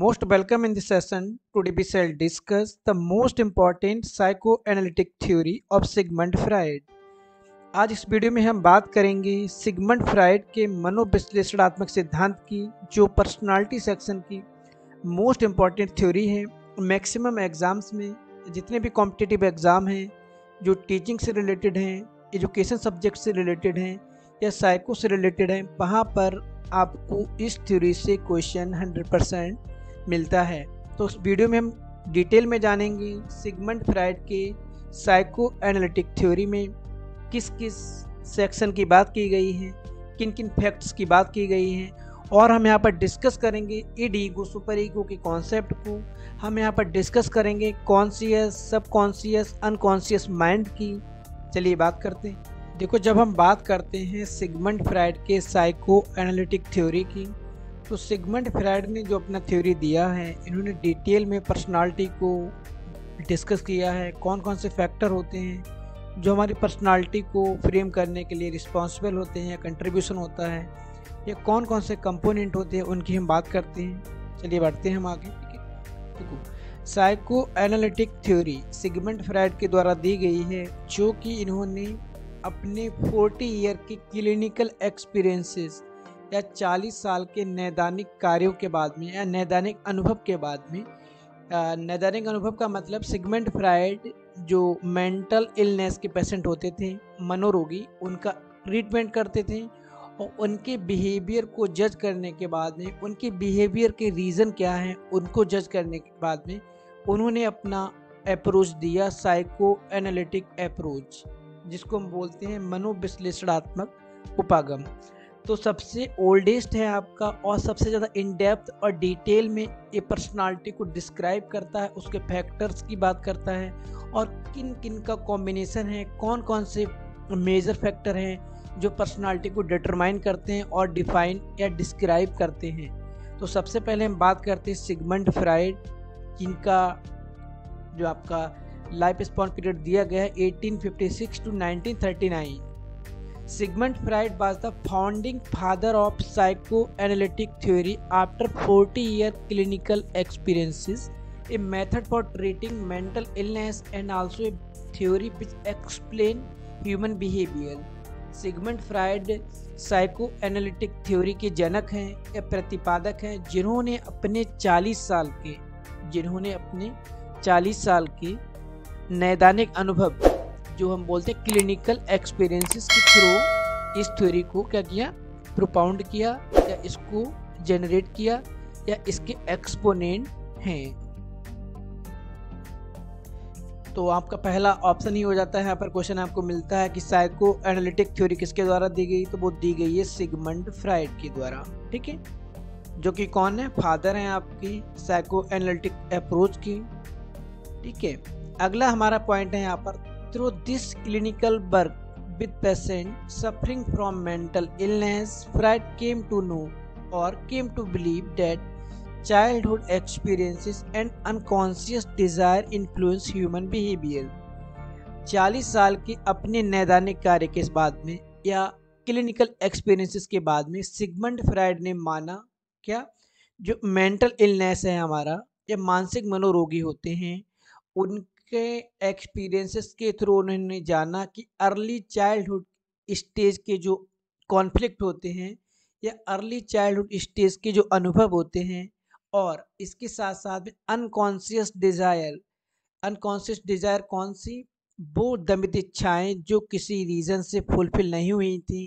most welcome in this session. Today we shall discuss the most important psychoanalytic theory of Sigmund Freud. आज इस video में हम बात करेंगे सिगमंड फ्राइड के मनोविश्लेषणात्मक सिद्धांत की जो पर्सनालिटी सेक्शन की मोस्ट इम्पॉर्टेंट थ्योरी है मैक्सिमम एग्ज़ाम्स में जितने भी कॉम्पिटेटिव एग्ज़ाम हैं जो टीचिंग से रिलेटेड हैं एजुकेशन सब्जेक्ट से रिलेटेड हैं या साइको से रिलेटेड हैं वहाँ पर आपको इस थ्योरी से क्वेश्चन हंड्रेड परसेंट मिलता है तो उस वीडियो में हम डिटेल में जानेंगे सिगमंड फ्राइड के साइको एनालिटिक थ्योरी में किस किस सेक्शन की बात की गई है किन किन फैक्ट्स की बात की गई है और हम यहाँ पर डिस्कस करेंगे इड ईगो सुपर ईगो के कॉन्सेप्ट को हम यहाँ पर डिस्कस करेंगे कॉन्सियस सब कॉन्सियस अनकॉन्सियस माइंड की चलिए बात करते हैं देखो जब हम बात करते हैं सिगमंड फ्राइड के साइको एनालिटिक थ्योरी की तो सिगमंड फ्राइड ने जो अपना थ्योरी दिया है इन्होंने डिटेल में पर्सनालिटी को डिस्कस किया है कौन कौन से फैक्टर होते हैं जो हमारी पर्सनालिटी को फ्रेम करने के लिए रिस्पॉन्सिबल होते हैं या कंट्रीब्यूशन होता है या कौन कौन से कंपोनेंट होते हैं उनकी हम बात करते हैं चलिए बढ़ते हैं हम आगे ठीक है देखो psychoanalytic theory Sigmund Freud के द्वारा दी गई है जो कि इन्होंने अपने 40 ईयर के क्लिनिकल एक्सपीरियंसेस या 40 साल के नैदानिक कार्यों के बाद में या नैदानिक अनुभव के बाद में नैदानिक अनुभव का मतलब सिगमेंट फ्राइड जो मेंटल इलनेस के पेशेंट होते थे मनोरोगी उनका ट्रीटमेंट करते थे और उनके बिहेवियर को जज करने के बाद में उनके बिहेवियर के रीज़न क्या हैं उनको जज करने के बाद में उन्होंने अपना अप्रोच दिया साइको एनालिटिक अप्रोच जिसको हम बोलते हैं मनोविश्लेषणात्मक उपागम तो सबसे ओल्डेस्ट है आपका और सबसे ज़्यादा इन डेप्थ और डिटेल में ये पर्सनालिटी को डिस्क्राइब करता है उसके फैक्टर्स की बात करता है और किन किन का कॉम्बिनेशन है कौन कौन से मेजर फैक्टर हैं जो पर्सनालिटी को डिटरमाइन करते हैं और डिफाइन या डिस्क्राइब करते हैं तो सबसे पहले हम बात करते हैं सिगमंड फ्राइड जिनका जो आपका लाइफ स्पॉन पीरियड दिया गया है eighteen to nineteen Sigmund Freud was the founding father of psychoanalytic theory after 40 year clinical experiences a method for treating mental illness and also a theory which explain human behaviour Sigmund Freud psychoanalytic theory के जनक हैं या प्रतिपादक हैं जिन्होंने अपने 40 साल के जिन्होंने अपने 40 साल के नैदानिक अनुभव जो हम बोलते हैं क्लिनिकल एक्सपीरियंसिस के थ्रू इस थ्योरी को क्या किया प्रोपाउंड किया या इसको जनरेट किया या इसके एक्सपोनेंट हैं तो आपका पहला ऑप्शन ही हो जाता है यहाँ पर क्वेश्चन आपको मिलता है कि साइको एनालिटिक थ्योरी किसके द्वारा दी गई तो वो दी गई है सिगमंड फ्राइड के द्वारा ठीक है जो कि कौन है फादर हैं आपकी साइको एनालिटिक अप्रोच की ठीक है अगला हमारा पॉइंट है यहाँ पर Through this clinical work with patients suffering from mental illness, Freud came to know or came to believe that childhood experiences and unconscious desire influence human behavior. 40 साल के अपने नैदानिक कार्य के बाद में या क्लिनिकल एक्सपीरियंसेस के बाद में सिगमंड फ्राइड ने माना क्या जो मेंटल इलनेस है हमारा या मानसिक मनोरोगी होते हैं उन के एक्सपीरियंसेस के थ्रू उन्होंने जाना कि अर्ली चाइल्डहुड स्टेज के जो कॉन्फ्लिक्ट होते हैं या अर्ली चाइल्डहुड स्टेज के जो अनुभव होते हैं और इसके साथ साथ में अनकॉन्शियस डिज़ायर अनकॉन्शियस डिज़ायर कौन सी वो दमित इच्छाएँ जो किसी रीज़न से फुलफिल नहीं हुई थी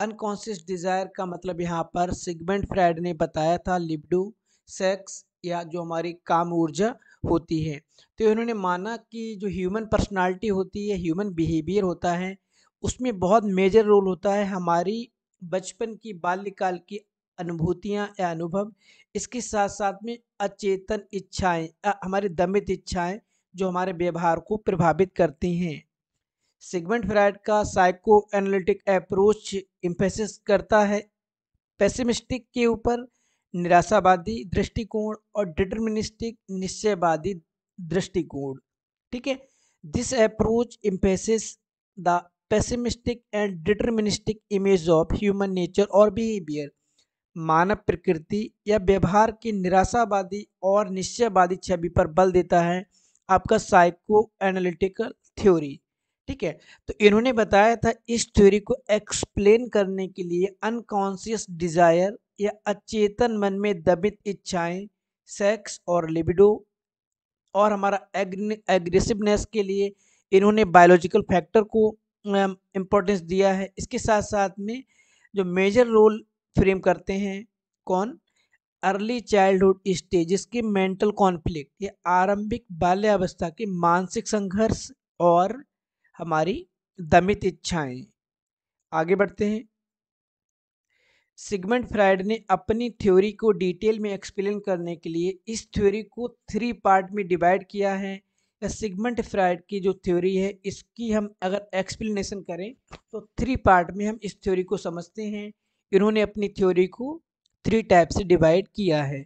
अनकॉन्शियस डिज़ायर का मतलब यहाँ पर सिगमेंट फ्राइड ने बताया था लिब्डो सेक्स या जो हमारी काम ऊर्जा होती है तो इन्होंने माना कि जो ह्यूमन पर्सनालिटी होती है ह्यूमन बिहेवियर होता है उसमें बहुत मेजर रोल होता है हमारी बचपन की बाल्यकाल की अनुभूतियाँ या अनुभव इसके साथ साथ में अचेतन इच्छाएं हमारी दमित इच्छाएं जो हमारे व्यवहार को प्रभावित करती हैं सिगमेंट फ्राइड का साइको एनालिटिक अप्रोच इम्फेसिस करता है पेसिमिस्टिक के ऊपर निराशावादी दृष्टिकोण और डिटर्मिनिस्टिक निश्चयवादी दृष्टिकोण ठीक है this approach emphasis the pessimistic and deterministic image of human nature और बिहेवियर मानव प्रकृति या व्यवहार की निराशावादी और निश्चयवादी छवि पर बल देता है आपका साइको एनालिटिकल थ्योरी ठीक है तो इन्होंने बताया था इस थ्योरी को एक्सप्लेन करने के लिए अनकॉन्सियस डिजायर या अचेतन मन में दबित इच्छाएं सेक्स और लिबिडो और हमारा एग्रेसिवनेस के लिए इन्होंने बायोलॉजिकल फैक्टर को इम्पोर्टेंस दिया है इसके साथ साथ में जो मेजर रोल फ्रेम करते हैं कौन अर्ली चाइल्डहुड स्टेज के मेंटल कॉन्फ्लिक्ट या आरंभिक बाल्यावस्था के मानसिक संघर्ष और हमारी दमित इच्छाएं आगे बढ़ते हैं सिगमेंट फ्राइड ने अपनी थ्योरी को डिटेल में एक्सप्लेन करने के लिए इस थ्योरी को थ्री पार्ट में डिवाइड किया है या सिगमेंट फ्राइड की जो थ्योरी है इसकी हम अगर एक्सप्लेनेशन करें तो थ्री पार्ट में हम इस थ्योरी को समझते हैं इन्होंने अपनी थ्योरी को थ्री टाइप से डिवाइड किया है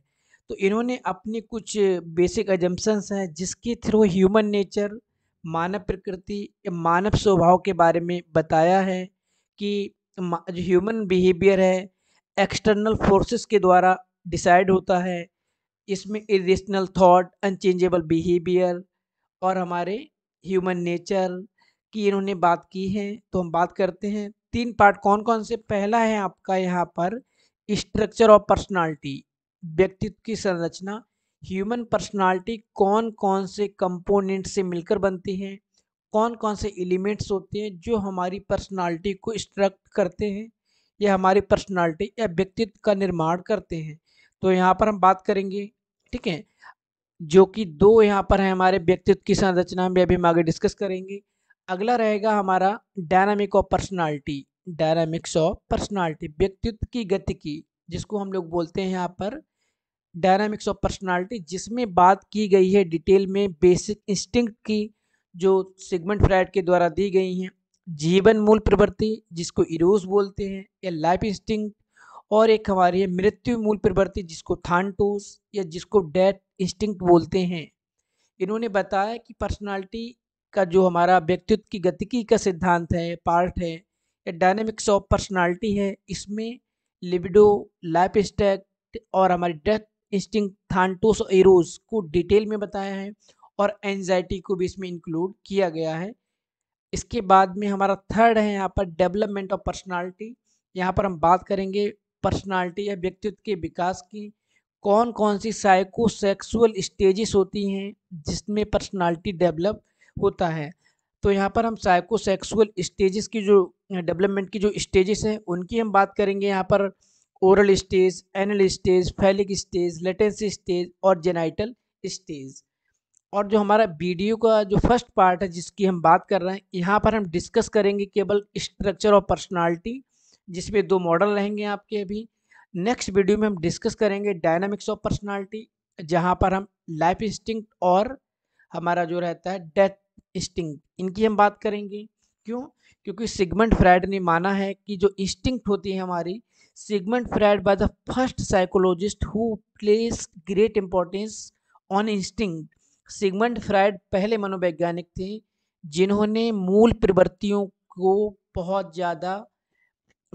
तो इन्होंने अपने कुछ बेसिक एजम्पन्स हैं जिसके थ्रू ह्यूमन नेचर मानव प्रकृति या मानव स्वभाव के बारे में बताया है कि जो ह्यूमन बिहेवियर है एक्सटर्नल फोर्सेस के द्वारा डिसाइड होता है इसमें इरेशनल थॉट अनचेंजेबल बिहेवियर और हमारे ह्यूमन नेचर की इन्होंने बात की है तो हम बात करते हैं तीन पार्ट कौन कौन से पहला है आपका यहाँ पर स्ट्रक्चर ऑफ पर्सनालिटी व्यक्तित्व की संरचना ह्यूमन पर्सनालिटी कौन कौन से कंपोनेंट से मिलकर बनती है कौन कौन से एलिमेंट्स होते हैं जो हमारी पर्सनालिटी को स्ट्रक्ट करते हैं ये हमारी पर्सनालिटी या व्यक्तित्व का निर्माण करते हैं तो यहाँ पर हम बात करेंगे ठीक है जो कि दो यहाँ पर है हमारे व्यक्तित्व की संरचना हम अभी हम आगे डिस्कस करेंगे अगला रहेगा हमारा dynamic of personality dynamics of personality व्यक्तित्व की गति की जिसको हम लोग बोलते हैं यहाँ पर डायनामिक्स ऑफ पर्सनालिटी जिसमें बात की गई है डिटेल में बेसिक इंस्टिंक्ट की जो सिगमेंट फ्राइड के द्वारा दी गई हैं जीवन मूल प्रवृत्ति जिसको इरोस बोलते हैं या लाइफ इंस्टिंग और एक हमारी है मृत्यु मूल प्रवृत्ति जिसको थानटोस या जिसको डेथ इंस्टिंक्ट बोलते हैं इन्होंने बताया कि पर्सनालिटी का जो हमारा व्यक्तित्व की गतिकी का सिद्धांत है पार्ट है या डायनेमिक्स ऑफ पर्सनालिटी है इसमें लिबिडो लाइफ स्टैक्ट और हमारी डेथ इंस्टिंग थानटोस और इरोज को डिटेल में बताया है और एनजाइटी को भी इसमें इंक्लूड किया गया है इसके बाद में हमारा थर्ड है यहाँ पर डेवलपमेंट ऑफ पर्सनालिटी यहाँ पर हम बात करेंगे पर्सनालिटी या व्यक्तित्व के विकास की कौन कौन सी साइको सेक्सुअल स्टेजेस होती हैं जिसमें पर्सनालिटी डेवलप होता है तो यहाँ पर हम साइको सेक्सुअल स्टेजेस की जो डेवलपमेंट की जो स्टेजेस हैं उनकी हम बात करेंगे यहाँ पर oral stage anal stage phallic stage latency stage और जेनाइटल स्टेज और जो हमारा वीडियो का जो फर्स्ट पार्ट है जिसकी हम बात कर रहे हैं यहाँ पर हम डिस्कस करेंगे केवल स्ट्रक्चर ऑफ पर्सनालिटी जिसमें दो मॉडल रहेंगे आपके अभी नेक्स्ट वीडियो में हम डिस्कस करेंगे डायनामिक्स ऑफ पर्सनालिटी जहाँ पर हम लाइफ इंस्टिंक्ट और हमारा जो रहता है डेथ इंस्टिंक्ट इनकी हम बात करेंगे क्यों क्योंकि सिगमेंट फ्राइड ने माना है कि जो इंस्टिंक्ट होती है हमारी Sigmund Freud by the first psychologist who place great importance on instinct Sigmund Freud पहले मनोवैज्ञानिक थे जिन्होंने मूल प्रवृत्तियों को बहुत ज़्यादा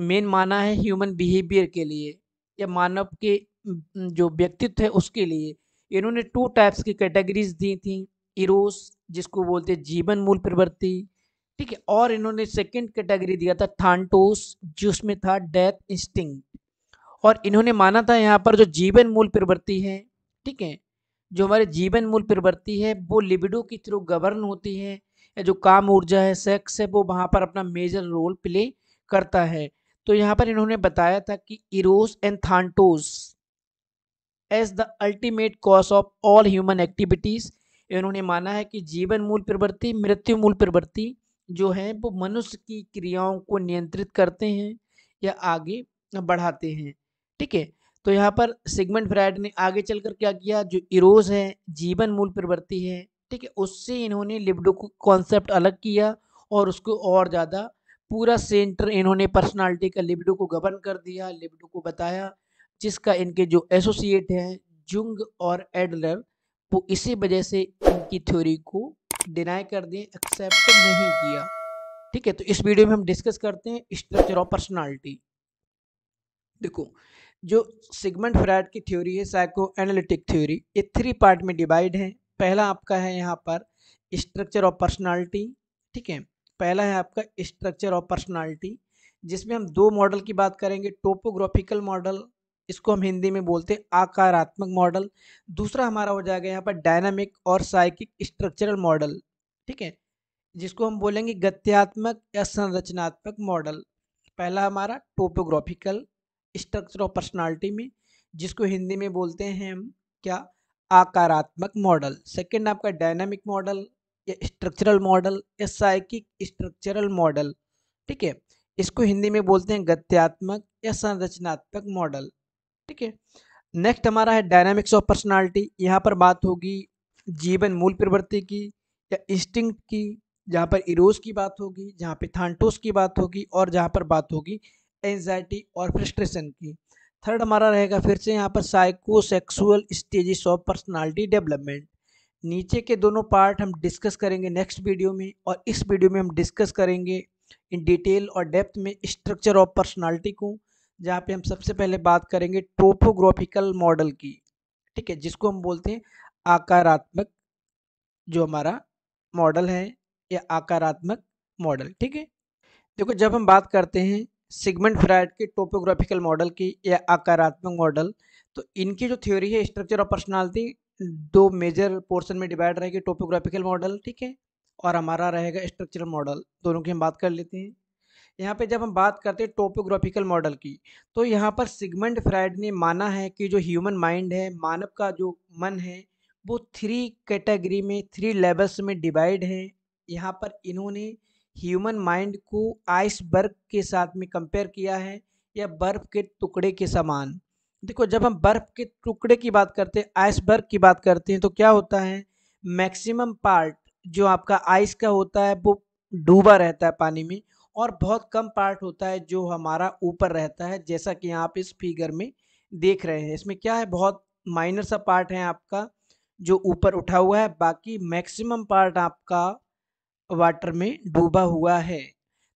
मेन माना है ह्यूमन बिहेवियर के लिए या मानव के जो व्यक्तित्व है उसके लिए इन्होंने टू टाइप्स की कैटेगरीज दी थी इरोस जिसको बोलते जीवन मूल प्रवृत्ति ठीक है और इन्होंने सेकंड कैटेगरी दिया था थांटोस जिसमें था डेथ इंस्टिंग और इन्होंने माना था यहाँ पर जो जीवन मूल प्रवृत्ति है ठीक है जो हमारे जीवन मूल प्रवृत्ति है वो लिबिडो के थ्रू गवर्न होती है या जो काम ऊर्जा है सेक्स है वो वहाँ पर अपना मेजर रोल प्ले करता है तो यहाँ पर इन्होंने बताया था कि Eros and Thanatos as the ultimate cause of all human activities इन्होंने माना है कि जीवन मूल प्रवृत्ति मृत्यु मूल प्रवृत्ति जो है वो मनुष्य की क्रियाओं को नियंत्रित करते हैं या आगे बढ़ाते हैं ठीक है तो यहाँ पर सिगमेंट फ्राइड ने आगे चलकर क्या किया जो इरोज है जीवन मूल प्रवृत्ति है ठीक है उससे इन्होंने लिब्डो को कॉन्सेप्ट अलग किया और उसको और ज़्यादा पूरा सेंटर इन्होंने पर्सनालिटी का लिब्डो को गवर्न कर दिया लिब्डो को बताया जिसका इनके जो एसोसिएट हैं जुंग और एडलर वो इसी वजह से इनकी थ्योरी को डिनाई कर दिए एक्सेप्ट नहीं किया ठीक है तो इस वीडियो में हम डिस्कस करते हैं स्ट्रक्चर ऑफ पर्सनैलिटी देखो जो सिगमेंट फ्राइड की थ्योरी है साइको एनालिटिक थ्योरी ये थ्री पार्ट में डिवाइड है पहला आपका है यहाँ पर स्ट्रक्चर ऑफ पर्सनालिटी ठीक है पहला है आपका स्ट्रक्चर ऑफ पर्सनालिटी जिसमें हम दो मॉडल की बात करेंगे टोपोग्राफिकल मॉडल इसको हम हिंदी में बोलते हैं आकारात्मक मॉडल दूसरा हमारा हो जाएगा यहाँ पर डायनामिक और साइकिक स्ट्रक्चरल मॉडल ठीक है जिसको हम बोलेंगे गत्यात्मक या संरचनात्मक मॉडल पहला हमारा टोपोग्राफिकल स्ट्रक्चर ऑफ पर्सनालिटी में जिसको हिंदी में बोलते हैं हम क्या आकारात्मक मॉडल सेकंड आपका डायनामिक मॉडल या स्ट्रक्चरल मॉडल या साइकिक स्ट्रक्चरल मॉडल ठीक है इसको हिंदी में बोलते हैं गत्यात्मक या संरचनात्मक मॉडल ठीक है नेक्स्ट हमारा है डायनामिक्स ऑफ पर्सनालिटी यहाँ पर बात होगी जीवन मूल प्रवृत्ति की या इंस्टिंक्ट की जहाँ पर इरोज की बात होगी जहाँ पे थान्टोस की बात होगी और जहाँ पर बात होगी एंजाइटी और फ्रस्ट्रेशन की थर्ड हमारा रहेगा फिर से यहाँ पर psychosexual stages of personality development नीचे के दोनों पार्ट हम डिस्कस करेंगे नेक्स्ट वीडियो में और इस वीडियो में हम डिस्कस करेंगे इन डिटेल और डेप्थ में स्ट्रक्चर ऑफ पर्सनालिटी को जहाँ पे हम सबसे पहले बात करेंगे टोपोग्राफिकल मॉडल की ठीक है जिसको हम बोलते हैं आकारात्मक जो हमारा मॉडल है या आकारात्मक मॉडल ठीक है देखो जब हम बात करते हैं सिगमेंट फ्राइड के टोपोग्राफिकल मॉडल की या आकारात्मक मॉडल तो इनकी जो थ्योरी है स्ट्रक्चर ऑफ पर्सनालिटी दो मेजर पोर्शन में डिवाइड रहेगी टोपोग्राफिकल मॉडल ठीक है और हमारा रहेगा स्ट्रक्चरल मॉडल दोनों की हम बात कर लेते हैं यहाँ पे जब हम बात करते हैं टोपोग्राफिकल मॉडल की तो यहाँ पर सिगमेंट फ्राइड ने माना है कि जो ह्यूमन माइंड है मानव का जो मन है वो थ्री कैटेगरी में थ्री लेवल्स में डिवाइड है यहाँ पर इन्होंने ह्यूमन माइंड को आइसबर्ग के साथ में कंपेयर किया है या बर्फ़ के टुकड़े के समान देखो जब हम बर्फ़ के टुकड़े की बात करते हैं आइसबर्ग की बात करते हैं तो क्या होता है मैक्सिमम पार्ट जो आपका आइस का होता है वो डूबा रहता है पानी में और बहुत कम पार्ट होता है जो हमारा ऊपर रहता है जैसा कि आप इस फिगर में देख रहे हैं इसमें क्या है बहुत माइनर सा पार्ट है आपका जो ऊपर उठा हुआ है बाकी मैक्सिमम पार्ट आपका वाटर में डूबा हुआ है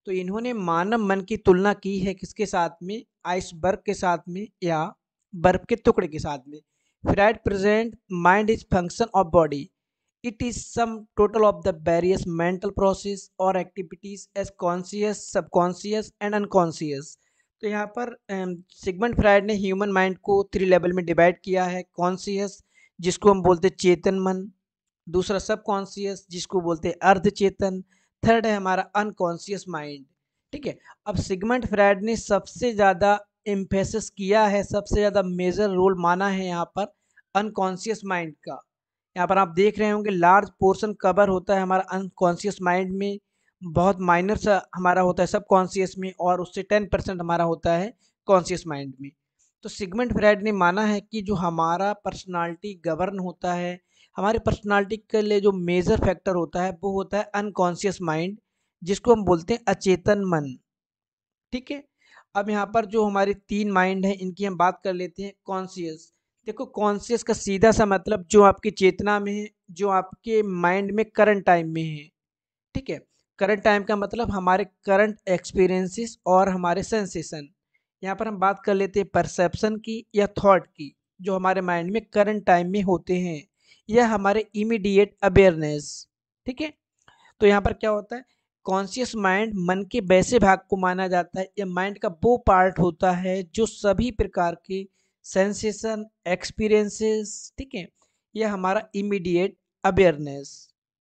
तो इन्होंने मानव मन की तुलना की है किसके साथ में आइसबर्ग के साथ में या बर्फ के टुकड़े के साथ में Freud present mind is function of body it is sum total of the various mental process और activities as conscious subconscious and unconscious तो यहाँ पर सिगमंड um, फ्राइड ने ह्यूमन माइंड को थ्री लेवल में डिवाइड किया है कॉन्सियस जिसको हम बोलते चेतन मन दूसरा सब जिसको बोलते हैं अर्ध चेतन थर्ड है हमारा अनकॉन्सियस माइंड ठीक है अब सिगमेंट फ्राइड ने सबसे ज़्यादा एम्फेसिस किया है सबसे ज़्यादा मेजर रोल माना है यहाँ पर अनकॉन्सियस माइंड का यहाँ पर आप देख रहे होंगे लार्ज पोर्शन कवर होता है हमारा अनकॉन्सियस माइंड में बहुत माइनर सा हमारा होता है सब कॉन्सियस में और उससे टेन परसेंट हमारा होता है कॉन्सियस माइंड में तो सिगमेंट फ्राइड ने माना है कि जो हमारा पर्सनालिटी गवर्न होता है हमारे पर्सनालिटी के लिए जो मेजर फैक्टर होता है वो होता है अनकॉन्शियस माइंड जिसको हम बोलते हैं अचेतन मन ठीक है अब यहाँ पर जो हमारे तीन माइंड हैं इनकी हम बात कर लेते हैं कॉन्शियस देखो कॉन्शियस का सीधा सा मतलब जो आपकी चेतना में है जो आपके माइंड में करंट टाइम में है ठीक है करंट टाइम का मतलब हमारे करंट एक्सपीरियंसेस और हमारे सेंसेशन यहाँ पर हम बात कर लेते हैं परसेप्शन की या थॉट की जो हमारे माइंड में करंट टाइम में होते हैं यह हमारे इमीडिएट अवेयरनेस ठीक है तो यहाँ पर क्या होता है कॉन्शियस माइंड मन के वैसे भाग को माना जाता है यह माइंड का वो पार्ट होता है जो सभी प्रकार के सेंसेशन एक्सपीरियंसेस ठीक है यह हमारा इमीडिएट अवेयरनेस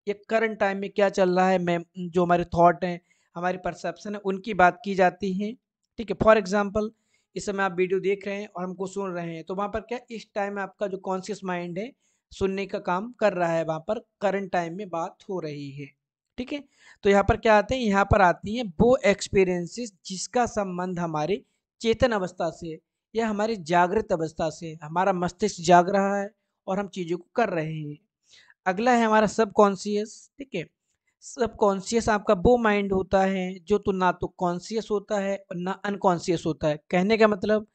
ये करंट टाइम में क्या चल रहा है मैं जो हमारे थॉट हैं हमारी परसेप्शन है उनकी बात की जाती है ठीक है फॉर एग्जाम्पल इस समय आप वीडियो देख रहे हैं और हमको सुन रहे हैं तो वहाँ पर क्या इस टाइम आपका जो कॉन्शियस माइंड है सुनने का काम कर रहा है वहाँ पर करंट टाइम में बात हो रही है ठीक है तो यहाँ पर क्या आते हैं यहाँ पर आती हैं वो एक्सपीरियंसेस जिसका संबंध हमारे चेतन अवस्था से या हमारी जागृत अवस्था से हमारा मस्तिष्क जाग रहा है और हम चीज़ों को कर रहे हैं अगला है हमारा सब कॉन्सियस ठीक है सब कॉन्सियस आपका वो माइंड होता है जो तो ना तो कॉन्सियस होता है और ना अनकॉन्सियस होता है कहने का मतलब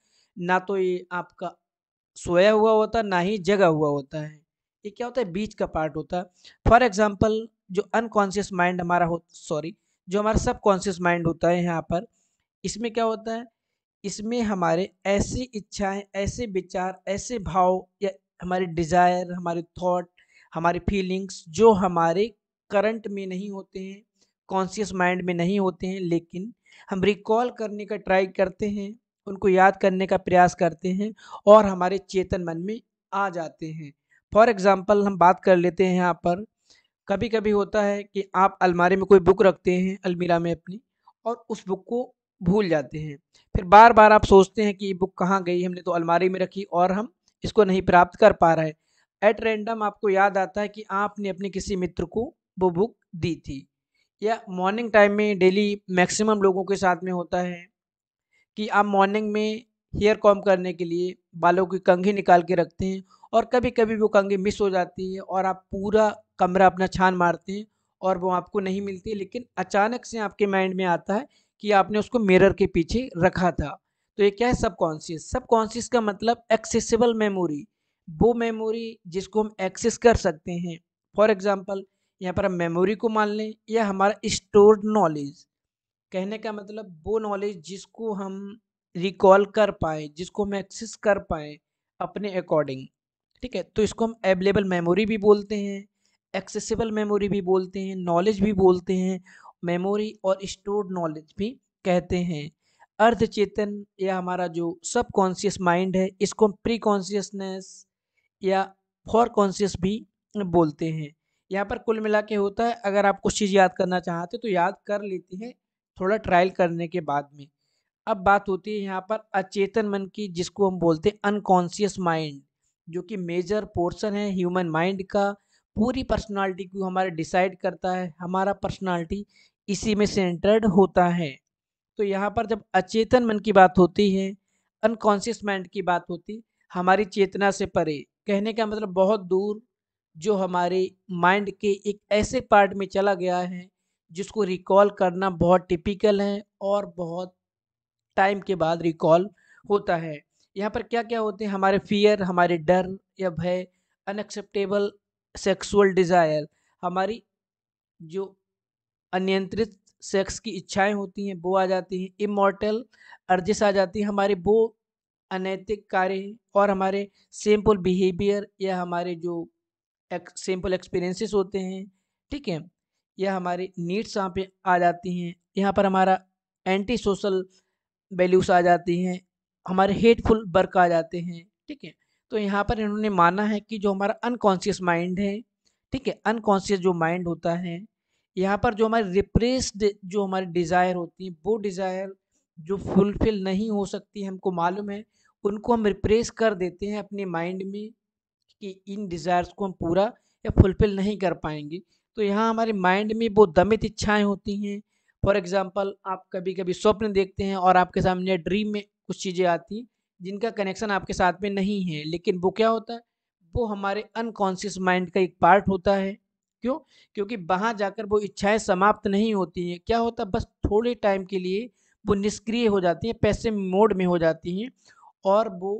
ना तो ये आपका सोया हुआ होता ना ही जगा हुआ होता है ये क्या होता है बीच का पार्ट होता है फॉर एग्जाम्पल जो अनकॉन्शियस माइंड हमारा हो सॉरी जो हमारा सब कॉन्शियस माइंड होता है यहाँ पर इसमें क्या होता है इसमें हमारे ऐसी इच्छाएं ऐसे विचार ऐसे भाव या हमारे डिज़ायर हमारे थॉट हमारी फीलिंग्स जो हमारे करंट में नहीं होते हैं कॉन्शियस माइंड में नहीं होते हैं लेकिन हम रिकॉल करने का ट्राई करते हैं उनको याद करने का प्रयास करते हैं और हमारे चेतन मन में आ जाते हैं फॉर एग्ज़ाम्पल हम बात कर लेते हैं यहाँ पर कभी कभी होता है कि आप अलमारी में कोई बुक रखते हैं अलमीरा में अपनी और उस बुक को भूल जाते हैं फिर बार बार आप सोचते हैं कि ये बुक कहाँ गई हमने तो अलमारी में रखी और हम इसको नहीं प्राप्त कर पा रहे एट रेंडम आपको याद आता है कि आपने अपने किसी मित्र को वो बुक दी थी या मॉर्निंग टाइम में डेली मैक्सिमम लोगों के साथ में होता है कि आप मॉर्निंग में हेयर कॉम करने के लिए बालों की कंघी निकाल के रखते हैं और कभी कभी वो कंघी मिस हो जाती है और आप पूरा कमरा अपना छान मारते हैं और वो आपको नहीं मिलती लेकिन अचानक से आपके माइंड में आता है कि आपने उसको मिरर के पीछे रखा था तो ये क्या है सब कॉन्शियस सब कॉन्शियस का मतलब एक्सेसिबल मेमोरी वो मेमोरी जिसको हम एक्सेस कर सकते हैं फॉर एग्ज़ाम्पल यहाँ पर हम मेमोरी को मान लें या हमारा स्टोर्ड नॉलेज कहने का मतलब वो नॉलेज जिसको हम रिकॉल कर पाएँ जिसको हम एक्सेस कर पाएँ अपने अकॉर्डिंग ठीक है तो इसको हम एवेलेबल मेमोरी भी बोलते हैं एक्सेसिबल मेमोरी भी बोलते हैं नॉलेज भी बोलते हैं मेमोरी और स्टोर्ड नॉलेज भी कहते हैं अर्ध चेतन या हमारा जो सब कॉन्शियस माइंड है इसको हम प्री कॉन्शियसनेस या फॉर कॉन्शियस भी बोलते हैं यहाँ पर कुल मिला के होता है अगर आप कुछ चीज़ याद करना चाहते तो याद कर लेते हैं थोड़ा ट्रायल करने के बाद में अब बात होती है यहाँ पर अचेतन मन की जिसको हम बोलते हैं अनकॉन्सियस माइंड जो कि मेजर पोर्शन है ह्यूमन माइंड का पूरी पर्सनालिटी को हमारे डिसाइड करता है हमारा पर्सनालिटी इसी में सेंटर्ड होता है तो यहाँ पर जब अचेतन मन की बात होती है अनकॉन्शियस माइंड की बात होती हमारी चेतना से परे कहने का मतलब बहुत दूर जो हमारे माइंड के एक ऐसे पार्ट में चला गया है जिसको रिकॉल करना बहुत टिपिकल है और बहुत टाइम के बाद रिकॉल होता है यहाँ पर क्या क्या होते हैं हमारे फियर हमारे डर या भय अनएक्सेप्टेबल सेक्सुअल डिज़ायर हमारी जो अनियंत्रित सेक्स की इच्छाएं होती हैं वो आ जाती हैं इमोटल अर्जिस आ जाती है हमारे वो अनैतिक कार्य और हमारे सिंपल बिहेवियर या हमारे जो सिंपल एक्सपीरियंसेस होते हैं ठीक है या हमारी नीड्स यहाँ पे आ जाती हैं यहाँ पर हमारा एंटी सोशल वैल्यूज़ आ जाती हैं हमारे हेटफुल वर्क आ जाते हैं ठीक है तो यहाँ पर इन्होंने माना है कि जो हमारा अनकॉन्शियस माइंड है ठीक है अनकॉन्शियस जो माइंड होता है यहाँ पर जो हमारी रिप्रेस्ड जो हमारी डिज़ायर होती है वो डिज़ायर जो फुलफिल नहीं हो सकती हमको मालूम है उनको हम रिप्रेस कर देते हैं अपने माइंड में कि इन डिज़ायर्स को हम पूरा या फुलफिल नहीं कर पाएंगे तो यहाँ हमारे माइंड में वो दमित इच्छाएँ होती हैं फॉर एग्ज़ाम्पल आप कभी कभी स्वप्न देखते हैं और आपके सामने ड्रीम में कुछ चीज़ें आती हैं जिनका कनेक्शन आपके साथ में नहीं है लेकिन वो क्या होता है वो हमारे अनकॉन्शियस माइंड का एक पार्ट होता है क्यों क्योंकि वहाँ जाकर वो इच्छाएं समाप्त नहीं होती हैं क्या होता है बस थोड़े टाइम के लिए वो निष्क्रिय हो जाती हैं पैसे मोड में हो जाती हैं और वो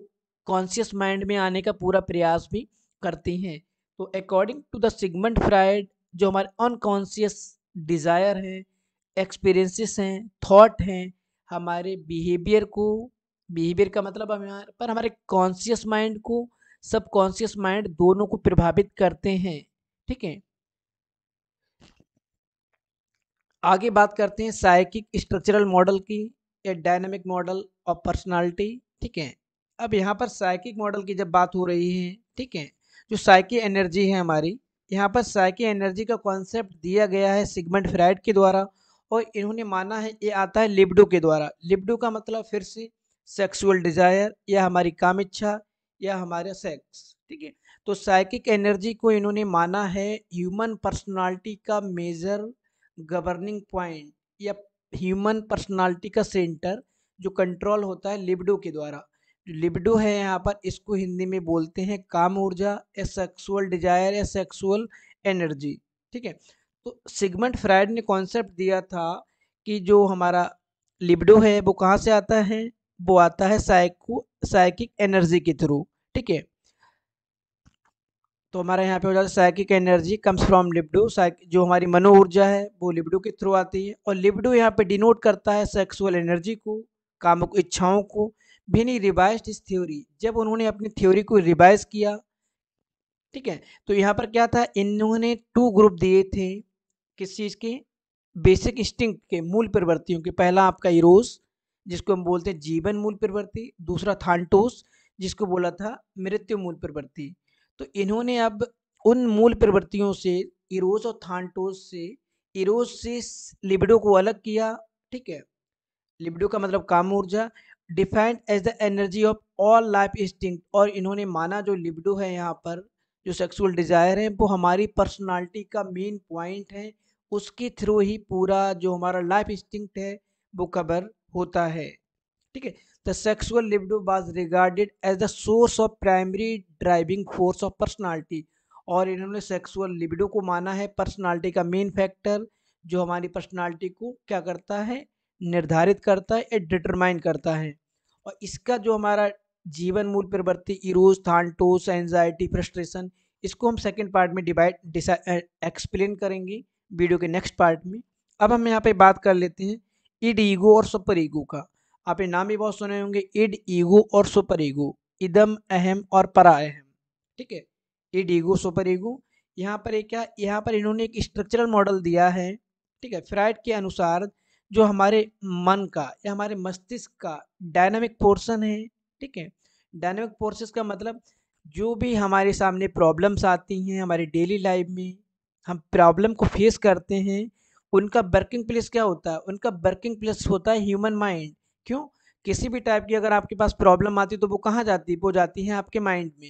कॉन्शियस माइंड में आने का पूरा प्रयास भी करती हैं तो according to the Sigmund Freud जो हमारे अनकॉन्शियस डिज़ायर हैं एक्सपीरियंसेस हैं थॉट हैं हमारे बिहेवियर को बिहेवियर का मतलब हमारे पर हमारे कॉन्शियस माइंड को सब कॉन्शियस माइंड दोनों को प्रभावित करते हैं ठीक है आगे बात करते हैं साइकिक स्ट्रक्चरल मॉडल की या डायनेमिक मॉडल ऑफ पर्सनालिटी ठीक है अब यहाँ पर साइकिक मॉडल की जब बात हो रही है ठीक है जो साइकी एनर्जी है हमारी यहाँ पर साइकी एनर्जी का कॉन्सेप्ट दिया गया है सिगमेंट फ्राइड के द्वारा और इन्होंने माना है ये आता है लिब्डो के द्वारा लिब्डो का मतलब फिर से सेक्सुअल डिज़ायर या हमारी काम इच्छा या हमारे सेक्स ठीक है तो साइकिक एनर्जी को इन्होंने माना है ह्यूमन पर्सनालिटी का मेजर गवर्निंग पॉइंट या ह्यूमन पर्सनालिटी का सेंटर जो कंट्रोल होता है लिबडो के द्वारा जो लिबडो है यहाँ पर इसको हिंदी में बोलते हैं काम ऊर्जा या सेक्सुअल डिजायर या सेक्सुअल एनर्जी ठीक है तो सिगमेंट फ्राइड ने कॉन्सेप्ट दिया था कि जो हमारा लिबडो है वो कहाँ से आता है वो आता है साइको साइकिक एनर्जी के थ्रू ठीक है तो हमारे यहाँ पे हो जाता है psychic energy comes from libido जो हमारी मनो ऊर्जा है वो लिबडू के थ्रू आती है और लिबडू यहाँ पे डिनोट करता है सेक्सुअल एनर्जी को कामक इच्छाओं को बिनी रिवाइज इस थ्योरी जब उन्होंने अपनी थ्योरी को रिवाइज किया ठीक है तो यहाँ पर क्या था इन्होंने टू ग्रुप दिए थे किस चीज़ के बेसिक इंस्टिंक्ट के मूल प्रवृत्तियों के पहला आपका इरोज़ जिसको हम बोलते हैं जीवन मूल प्रवृत्ति दूसरा थानटोस जिसको बोला था मृत्यु मूल प्रवृत्ति तो इन्होंने अब उन मूल प्रवृत्तियों से इरोस और थानटोस से इरोज से लिबिडो को अलग किया ठीक है लिबिडो का मतलब काम ऊर्जा defined as the energy of all life instinct और इन्होंने माना जो लिबिडो है यहाँ पर जो सेक्सुअल डिज़ायर है वो हमारी पर्सनालिटी का मेन पॉइंट है उसके थ्रू ही पूरा जो हमारा लाइफ इंस्टिंक्ट है वो कवर होता है ठीक है the sexual libido was regarded as the source of primary driving force of personality और इन्होंने सेक्सुअल लिबडो को माना है पर्सनालिटी का मेन फैक्टर जो हमारी पर्सनालिटी को क्या करता है निर्धारित करता है या डिटरमाइन करता है और इसका जो हमारा जीवन मूल प्रवृत्ति इरोज थानटोस एनजाइटी फ्रस्ट्रेशन इसको हम सेकेंड पार्ट में डिवाइड एक्सप्लेन करेंगे वीडियो के नेक्स्ट पार्ट में अब हम यहाँ पे बात कर लेते हैं इड ईगो और सुपर ईगो का आपने नाम भी बहुत सुने होंगे इड ईगो और सुपर ईगो इदम अहम और परा अहम ठीक है इड ईगो सुपर ईगो यहाँ पर एक क्या यहाँ पर इन्होंने एक स्ट्रक्चरल मॉडल दिया है ठीक है फ्राइड के अनुसार जो हमारे मन का या हमारे मस्तिष्क का डायनामिक पोर्शन है ठीक है डायनामिक पोर्स का मतलब जो भी हमारे सामने प्रॉब्लम्स आती हैं हमारी डेली लाइफ में हम प्रॉब्लम को फेस करते हैं उनका वर्किंग प्लेस क्या होता है उनका वर्किंग प्लेस होता है ह्यूमन माइंड क्यों किसी भी टाइप की अगर आपके पास प्रॉब्लम आती तो वो कहाँ जाती वो जाती है आपके माइंड में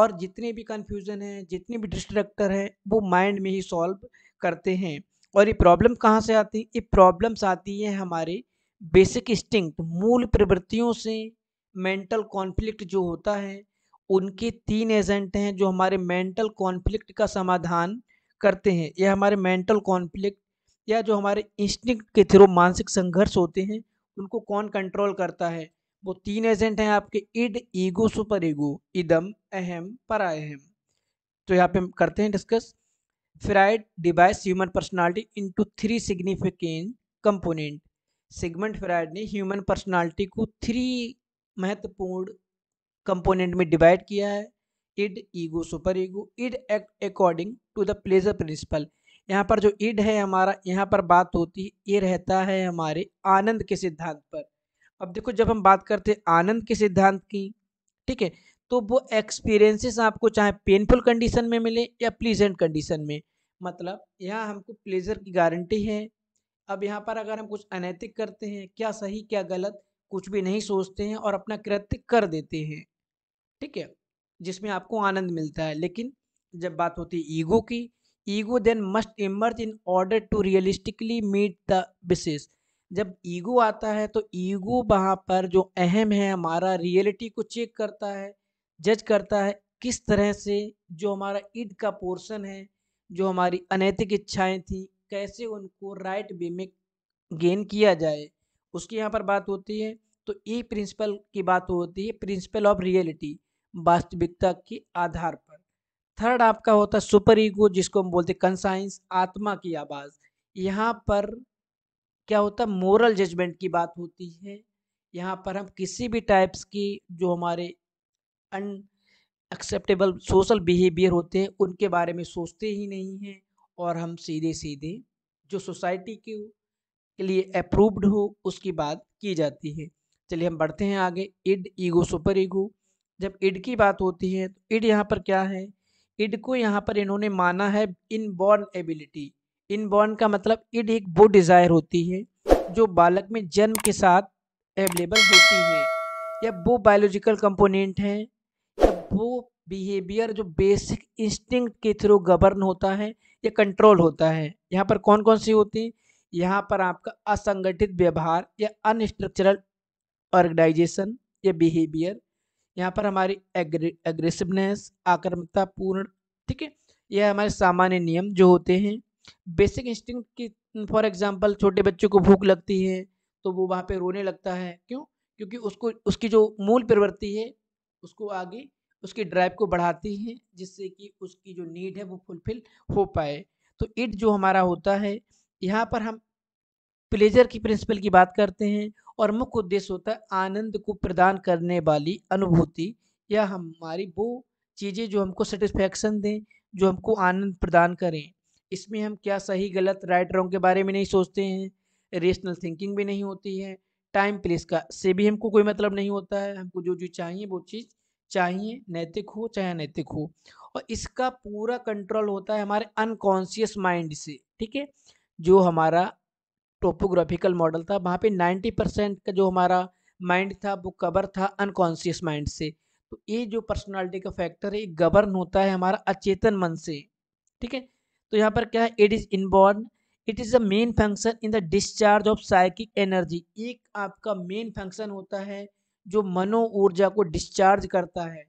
और जितने भी कन्फ्यूज़न है जितने भी डिस्ट्रक्टर हैं वो माइंड में ही सॉल्व करते हैं और ये प्रॉब्लम कहाँ से आती है ये प्रॉब्लम्स आती है हमारे बेसिक इंस्टिंक्ट मूल प्रवृत्तियों से मेंटल कॉन्फ्लिक्ट जो होता है उनके तीन एजेंट हैं जो हमारे मेंटल कॉन्फ्लिक्ट का समाधान करते हैं यह हमारे मेंटल कॉन्फ्लिक्ट या जो हमारे इंस्टिंक्ट के थ्रू मानसिक संघर्ष होते हैं उनको कौन कंट्रोल करता है वो तीन एजेंट हैं आपके इड ईगो सुपर ईगो इदम अहम पराहम तो यहाँ पे हम करते हैं discuss Freud divides human personality into three significant component Sigmund Freud ने ह्यूमन पर्सनालिटी को थ्री महत्वपूर्ण कंपोनेंट में डिवाइड किया है id ego superego id act according to the pleasure principle यहाँ पर जो इड है हमारा यहाँ पर बात होती है ये रहता है हमारे आनंद के सिद्धांत पर अब देखो जब हम बात करते हैं आनंद के सिद्धांत की ठीक है तो वो एक्सपीरियंसेस आपको चाहे पेनफुल कंडीशन में मिले या प्लीजेंट कंडीशन में मतलब यहाँ हमको प्लेजर की गारंटी है अब यहाँ पर अगर हम कुछ अनैतिक करते हैं क्या सही क्या गलत कुछ भी नहीं सोचते हैं और अपना कृत्य कर देते हैं ठीक है जिसमें आपको आनंद मिलता है लेकिन जब बात होती है ईगो की ego then must emerge in order to realistically meet the wishes जब ईगो आता है तो ईगो वहाँ पर जो अहम है हमारा रियलिटी को चेक करता है जज करता है किस तरह से जो हमारा ईद का पोर्शन है जो हमारी अनैतिक इच्छाएं थी कैसे उनको राइट वे में गेन किया जाए उसकी यहाँ पर बात होती है तो ई प्रिंसिपल की बात होती है प्रिंसिपल ऑफ रियलिटी वास्तविकता के आधार पर थर्ड आपका होता है सुपर ईगो जिसको हम बोलते हैं कंसाइंस आत्मा की आवाज़ यहाँ पर क्या होता है मोरल जजमेंट की बात होती है यहाँ पर हम किसी भी टाइप्स की जो हमारे अन एक्सेप्टेबल सोशल बिहेवियर होते हैं उनके बारे में सोचते ही नहीं हैं और हम सीधे सीधे जो सोसाइटी के के लिए अप्रूव्ड हो उसकी बात की जाती है चलिए हम बढ़ते हैं आगे इड ईगो सुपर ईगो जब इड की बात होती है तो इड यहाँ पर क्या है इड को यहाँ पर इन्होंने माना है इनबॉर्न एबिलिटी इनबॉर्न का मतलब इड एक वो डिज़ायर होती है जो बालक में जन्म के साथ अवेलेबल होती है या वो बायोलॉजिकल कंपोनेंट है या वो बिहेवियर जो बेसिक इंस्टिंग के थ्रू गवर्न होता है या कंट्रोल होता है यहाँ पर कौन कौन सी होती है यहाँ पर आपका असंगठित व्यवहार या अनस्ट्रक्चरल ऑर्गेनाइजेशन या बिहेवियर यहाँ पर हमारी एग्रेसिवनेस आक्रामकता पूर्ण ठीक है यह हमारे सामान्य नियम जो होते हैं बेसिक इंस्टिंग की फॉर एग्जाम्पल छोटे बच्चों को भूख लगती है तो वो वहाँ पे रोने लगता है क्यों क्योंकि उसको उसकी जो मूल प्रवृत्ति है उसको आगे उसकी ड्राइव को बढ़ाती है जिससे कि उसकी जो नीड है वो फुलफिल हो पाए तो इट जो हमारा होता है यहाँ पर हम प्लेजर की प्रिंसिपल की बात करते हैं और मुख्य उद्देश्य होता है आनंद को प्रदान करने वाली अनुभूति या हमारी वो चीज़ें जो हमको सेटिस्फैक्शन दें जो हमको आनंद प्रदान करें इसमें हम क्या सही गलत राइट रॉन्ग के बारे में नहीं सोचते हैं रेशनल थिंकिंग भी नहीं होती है टाइम प्लेस का से भी हमको कोई मतलब नहीं होता है हमको जो जो चाहिए वो चीज़ चाहिए नैतिक हो चाहे अनैतिक हो और इसका पूरा कंट्रोल होता है हमारे अनकॉन्शियस माइंड से ठीक है जो हमारा टोपोग्राफिकल मॉडल था वहाँ पे 90 परसेंट का जो हमारा माइंड था वो कवर था अनकॉन्शियस माइंड से तो ये जो पर्सनालिटी का फैक्टर है ये गवर्न होता है हमारा अचेतन मन से ठीक है तो यहाँ पर क्या है it is inborn it is the main function in the discharge of psychic energy एक आपका मेन फंक्शन होता है जो मनो ऊर्जा को डिस्चार्ज करता है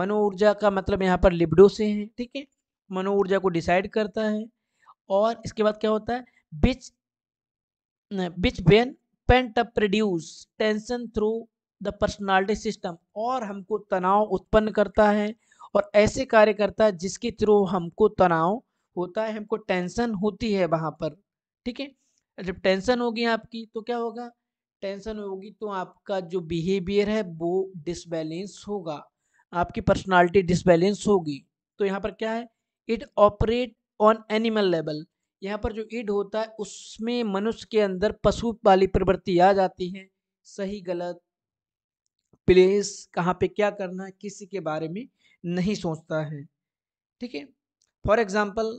मनो ऊर्जा का मतलब यहाँ पर लिबडो से है ठीक है मनो ऊर्जा को डिसाइड करता है और इसके बाद क्या होता है which which when pent up produce tension through the personality system और हमको तनाव उत्पन्न करता है और ऐसे कार्य करता है जिसके थ्रू हमको तनाव होता है हमको टेंशन होती है वहाँ पर ठीक है जब टेंशन होगी आपकी तो क्या होगा टेंशन होगी तो आपका जो बिहेवियर है वो डिसबैलेंस होगा आपकी पर्सनालिटी डिसबैलेंस होगी तो यहाँ पर क्या है it operate on animal level यहाँ पर जो ईड होता है उसमें मनुष्य के अंदर पशु वाली प्रवृत्ति आ जाती है सही गलत प्लेस कहाँ पे क्या करना है किसी के बारे में नहीं सोचता है ठीक है फॉर एग्ज़ाम्पल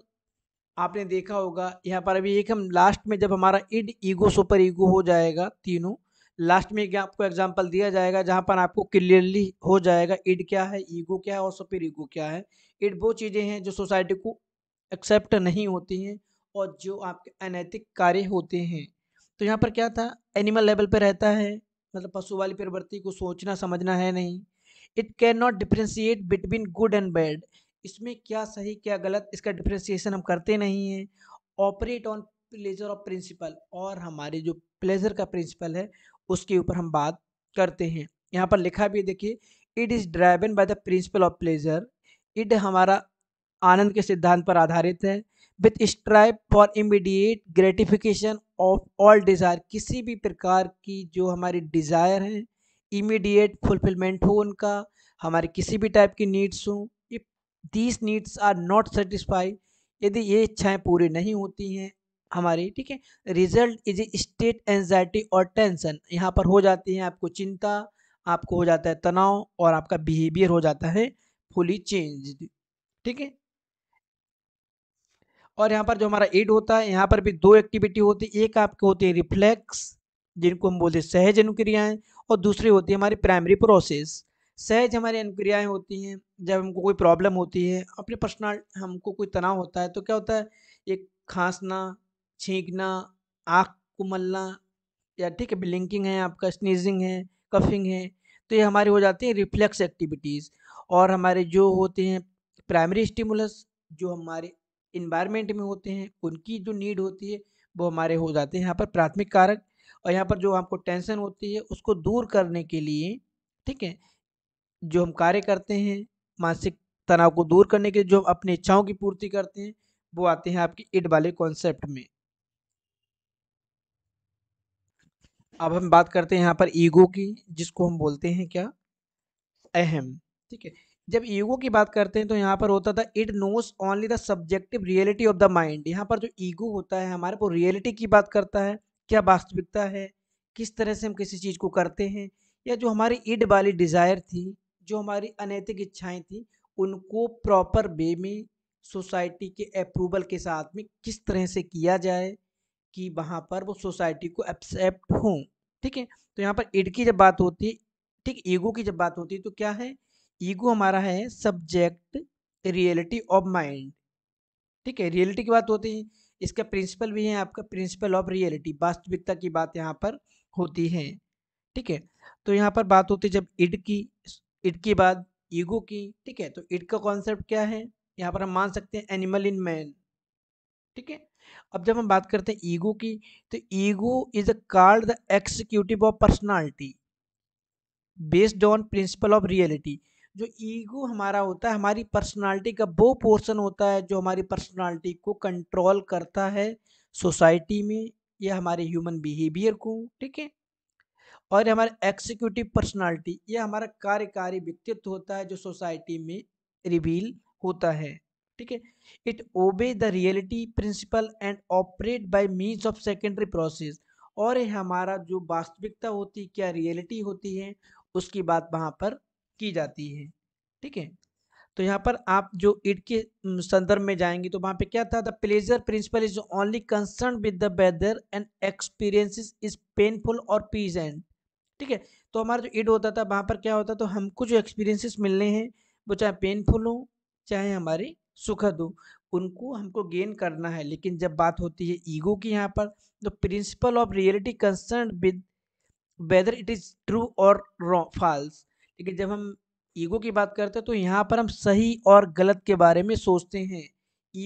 आपने देखा होगा यहाँ पर अभी एक हम लास्ट में जब हमारा इड ईगो सुपर ईगो हो जाएगा तीनों लास्ट में आपको एग्जाम्पल दिया जाएगा जहाँ पर आपको क्लियरली हो जाएगा इड क्या है ईगो क्या है और सुपर ईगो क्या है इड वो चीज़ें हैं जो सोसाइटी को एक्सेप्ट नहीं होती हैं और जो आपके अनैतिक कार्य होते हैं तो यहाँ पर क्या था एनिमल लेवल पर रहता है मतलब पशु वाली प्रवृत्ति को सोचना समझना है नहीं it can not differentiate between good and bad इसमें क्या सही क्या गलत इसका डिफ्रेंशिएशन हम करते नहीं हैं operate on pleasure of principle और हमारे जो प्लेजर का प्रिंसिपल है उसके ऊपर हम बात करते हैं यहाँ पर लिखा भी देखिए it is driven by the principle of pleasure it हमारा आनंद के सिद्धांत पर आधारित है with strive for immediate gratification of all desire किसी भी प्रकार की जो हमारी डिज़ायर है इमीडिएट फुलफिलमेंट हो उनका हमारी किसी भी टाइप की नीड्स हों if these needs are not satisfy यदि ये इच्छाएँ पूरी नहीं होती हैं हमारी ठीक है result is a state anxiety और टेंशन यहाँ पर हो जाती है आपको चिंता आपको हो जाता है तनाव और आपका बिहेवियर हो जाता है फुली चेंज ठीक है और यहाँ पर जो हमारा एड होता है यहाँ पर भी दो एक्टिविटी होती है एक आपकी होती है रिफ्लेक्स जिनको हम बोलते हैं सहज अनुक्रियाएं और दूसरी होती है हमारी प्राइमरी प्रोसेस सहज हमारी अनुक्रियाएं होती हैं जब हमको कोई प्रॉब्लम होती है अपने पर्सनल हमको कोई तनाव होता है तो क्या होता है एक खांसना छींकना आँख को मलना या ठीक है ब्लिंकिंग है आपका स्नीजिंग है कफिंग है तो ये हमारी हो जाती है रिफ्लेक्स एक्टिविटीज़ और हमारे जो होते हैं प्राइमरी स्टिमुलस जो हमारे इन्वायरमेंट में होते हैं उनकी जो नीड होती है वो हमारे हो जाते हैं यहाँ पर प्राथमिक कारक और यहाँ पर जो आपको टेंशन होती है उसको दूर करने के लिए ठीक है जो हम कार्य करते हैं मानसिक तनाव को दूर करने के लिए जो हम अपनी इच्छाओं की पूर्ति करते हैं वो आते हैं आपके इड वाले कॉन्सेप्ट में अब हम बात करते हैं यहाँ पर ईगो की जिसको हम बोलते हैं क्या अहम ठीक है जब ईगो की बात करते हैं तो यहाँ पर होता था it knows only the subjective reality of the mind यहाँ पर जो ईगो होता है हमारे को रियलिटी की बात करता है क्या वास्तविकता है किस तरह से हम किसी चीज़ को करते हैं या जो हमारी इड वाली डिज़ायर थी जो हमारी अनैतिक इच्छाएं थी उनको प्रॉपर वे में सोसाइटी के अप्रूवल के साथ में किस तरह से किया जाए कि वहाँ पर वो सोसाइटी को एक्सेप्ट हों ठीक है तो यहाँ पर इड की जब बात होती है ठीक ईगो की जब बात होती है तो क्या है ईगो हमारा है सब्जेक्ट रियलिटी ऑफ माइंड ठीक है रियलिटी की बात होती है इसका प्रिंसिपल भी है आपका प्रिंसिपल ऑफ रियलिटी वास्तविकता की बात यहाँ पर होती है ठीक है तो यहाँ पर बात होती है जब इड की इड की बात ईगो की ठीक है तो इड का कॉन्सेप्ट क्या है यहाँ पर हम मान सकते हैं एनिमल इन मैन ठीक है अब जब हम बात करते हैं ईगो की तो ego is called the executive of personality based on principle of reality जो ईगो हमारा होता है हमारी पर्सनालिटी का वो पोर्शन होता है जो हमारी पर्सनालिटी को कंट्रोल करता है सोसाइटी में या हमारे ह्यूमन बिहेवियर को ठीक है और हमारे एक्सिक्यूटिव पर्सनालिटी यह हमारा कार्यकारी व्यक्तित्व होता है जो सोसाइटी में रिवील होता है ठीक है it obey the reality principle and operate by means of secondary process और हमारा जो वास्तविकता होती क्या रियलिटी होती है उसकी बात वहाँ पर की जाती है ठीक है तो यहाँ पर आप जो इट के संदर्भ में जाएंगे तो वहाँ पे क्या था the pleasure principle is only concern with the whether and experiences is painful और पीजेंट ठीक है तो हमारा जो इड होता था वहाँ पर क्या होता तो हमको जो एक्सपीरियंसिस मिलने हैं वो चाहे पेनफुल हो चाहे हमारे सुखद हो उनको हमको गेन करना है लेकिन जब बात होती है ईगो की यहाँ पर तो principle of reality concern with whether it is true और फॉल्स ठीक है जब हम ईगो की बात करते हैं तो यहाँ पर हम सही और गलत के बारे में सोचते हैं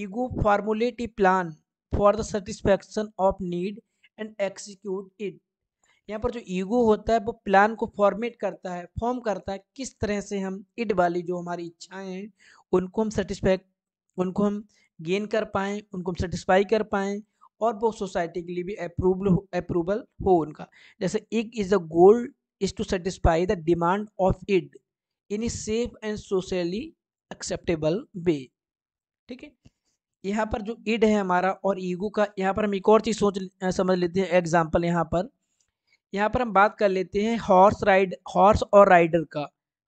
ego formulate a plan for the satisfaction of need and execute it यहाँ पर जो ईगो होता है वो प्लान को फॉर्मेट करता है फॉर्म करता है किस तरह से हम इड वाली जो हमारी इच्छाएं हैं उनको हम सेटिस्फैक्ट उनको हम गेन कर पाएँ उनको हम सेटिस्फाई कर पाएँ और वो सोसाइटी के लिए भी अप्रूवल अप्रूवल हो उनका जैसे एक is a goal is to satisfy the demand of it in a safe and socially acceptable way ठीक है यहाँ पर जो इड है हमारा और ईगो का यहाँ पर हम एक और चीज़ सोच समझ लेते हैं एग्जाम्पल यहाँ पर यहाँ पर हम बात कर लेते हैं हॉर्स राइड हॉर्स और राइडर का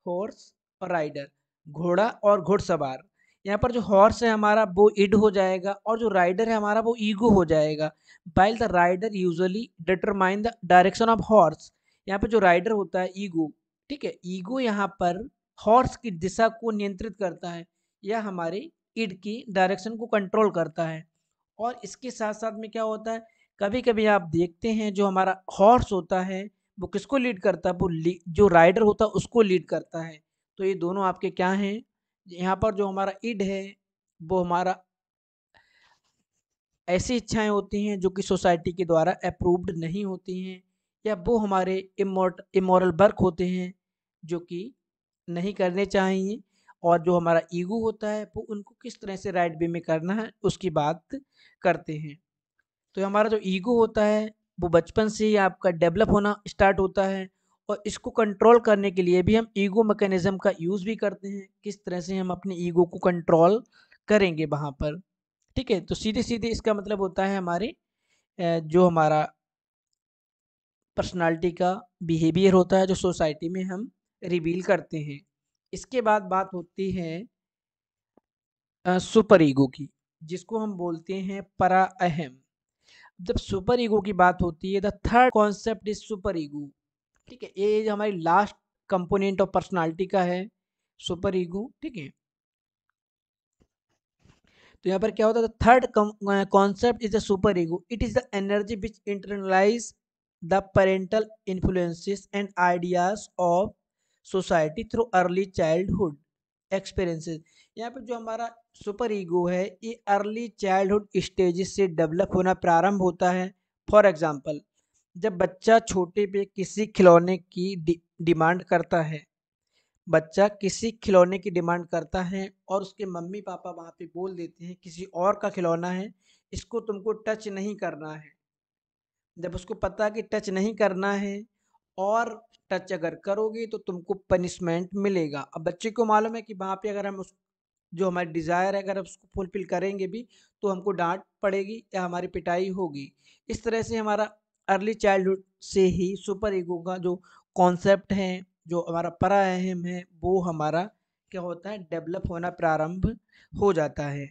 हॉर्स और राइडर घोड़ा और घुड़सवार यहाँ पर जो हॉर्स है हमारा वो इड हो जाएगा और जो राइडर है हमारा वो ईगो हो जाएगा while the rider usually determine the direction of horse यहाँ पर जो राइडर होता है ईगो ठीक है ईगो यहाँ पर हॉर्स की दिशा को नियंत्रित करता है या हमारे इड की डायरेक्शन को कंट्रोल करता है और इसके साथ साथ में क्या होता है कभी कभी आप देखते हैं जो हमारा हॉर्स होता है वो किसको लीड करता है वो जो राइडर होता है उसको लीड करता है तो ये दोनों आपके क्या हैं यहाँ पर जो हमारा इड है वो हमारा ऐसी इच्छाएं होती हैं जो कि सोसाइटी के द्वारा अप्रूव्ड नहीं होती हैं या वो हमारे इमोट इमोरल वर्क होते हैं जो कि नहीं करने चाहिए और जो हमारा ईगो होता है वो उनको किस तरह से राइट वे में करना है उसकी बात करते हैं तो हमारा जो ईगो होता है वो बचपन से ही आपका डेवलप होना स्टार्ट होता है और इसको कंट्रोल करने के लिए भी हम ईगो मैकेनिज़्म का यूज़ भी करते हैं किस तरह से हम अपने ईगो को कंट्रोल करेंगे वहाँ पर ठीक है तो सीधे सीधे इसका मतलब होता है हमारे जो हमारा पर्सनालिटी का बिहेवियर होता है जो सोसाइटी में हम रिवील करते हैं इसके बाद बात होती है सुपर ईगो की जिसको हम बोलते हैं परा अहम जब सुपर ईगो की बात होती है the third concept is superego ठीक है ये हमारी लास्ट कंपोनेंट ऑफ पर्सनालिटी का है सुपर ईगो ठीक है तो यहाँ पर क्या होता है third concept is the super ego it is the energy which internalise the parental influences and ideas of society through early childhood experiences यहाँ पर जो हमारा सुपर ईगो है ये अर्ली चाइल्डहुड स्टेज से डेवलप होना प्रारंभ होता है फॉर एग्जांपल जब बच्चा छोटे पे किसी खिलौने की डिमांड करता है बच्चा किसी खिलौने की डिमांड करता है और उसके मम्मी पापा वहाँ पे बोल देते हैं किसी और का खिलौना है इसको तुमको टच नहीं करना है जब उसको पता कि टच नहीं करना है और टच अगर करोगे तो तुमको पनिशमेंट मिलेगा अब बच्चे को मालूम है कि वहाँ पे अगर हम उस जो हमारी डिज़ायर है अगर हम उसको फुलफिल करेंगे भी तो हमको डांट पड़ेगी या हमारी पिटाई होगी इस तरह से हमारा अर्ली चाइल्डहुड से ही सुपर ईगो का जो कॉन्सेप्ट है जो हमारा परा अहम है वो हमारा क्या होता है डेवलप होना प्रारंभ हो जाता है